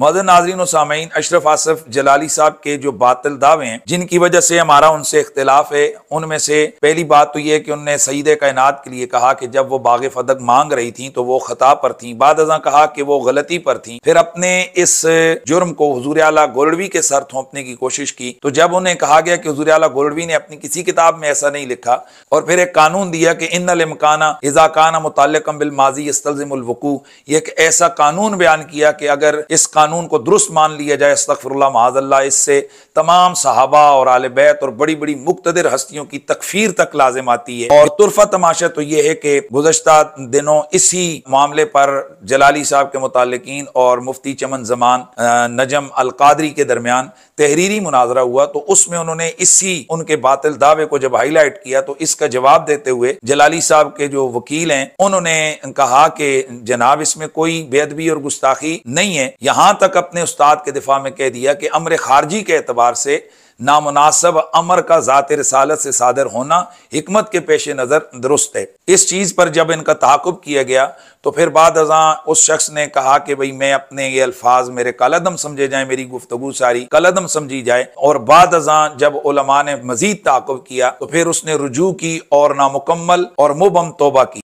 mother नाजरीन सामीन अशरफ आसफ जलाली साहब के जो बातल दावे हैं जिनकी वजह से हमारा उनसे इख्तलाफ है उनमें से पहली बात तो यह कि उनने सईद कायनात के लिए कहा कि जब वो बाग फदक मांग रही थी तो वो खता पर थी बाद कहा कि वो गलती पर थी फिर अपने इस जुर्म को हजूर आला गोलवी के सर थोपने की कोशिश की तो जब उन्हें कहा गया कि हजूर आला गोलवी ने अपनी किसी किताब में ऐसा नहीं लिखा और फिर एक कानून दिया कि इन इमकाना इजाकाना मुतल बिल माजी इसलजमकू ये एक ऐसा कानून बयान किया कि अगर इस कानून को दुरुस्त मान लिया जाए अस्तफ़रल्ला महाजल्ला इससे तमाम सहाबा और आल बैत और बड़ी बड़ी मुख्तर हस्तियों की तकफीर तक लाजिम आती है और तुरफा तमाशा तो ये है कि गुजशत दिनों इसी मामले पर जलाली साहब के मुतालिकीन और मुफ्ती चमन जमान नजम अलकादरी के दरमियान तहरीरी मुनाजरा हुआ तो उसमें उन्होंने इसी उनके बातिल दावे को जब हाईलाइट किया तो इसका जवाब देते हुए जलाली साहब के जो वकील हैं उन्होंने कहा कि जनाब इसमें कोई बेदबी और गुस्ताखी नहीं है यहाँ यहाँ तक अपने उस्ताद के दिफा में कह दिया कि अमर खारजी के अतबार से नामनासब अमर का ज़ात रसालत से सादर होना हमत के पेश नज़र दुरुस्त है इस चीज़ पर जब इनका तहकुब किया गया तो फिर बाद अजा उस शख्स ने कहा कि भाई मैं अपने ये अल्फाज मेरे कलदम समझे जाए मेरी गुफ्तगु सारी कलदम समझी जाए और बाद अजा जब उलमा ने मजीद तहकुब किया तो फिर उसने रुजू की और नामुकम्मल और मुबम तोबा की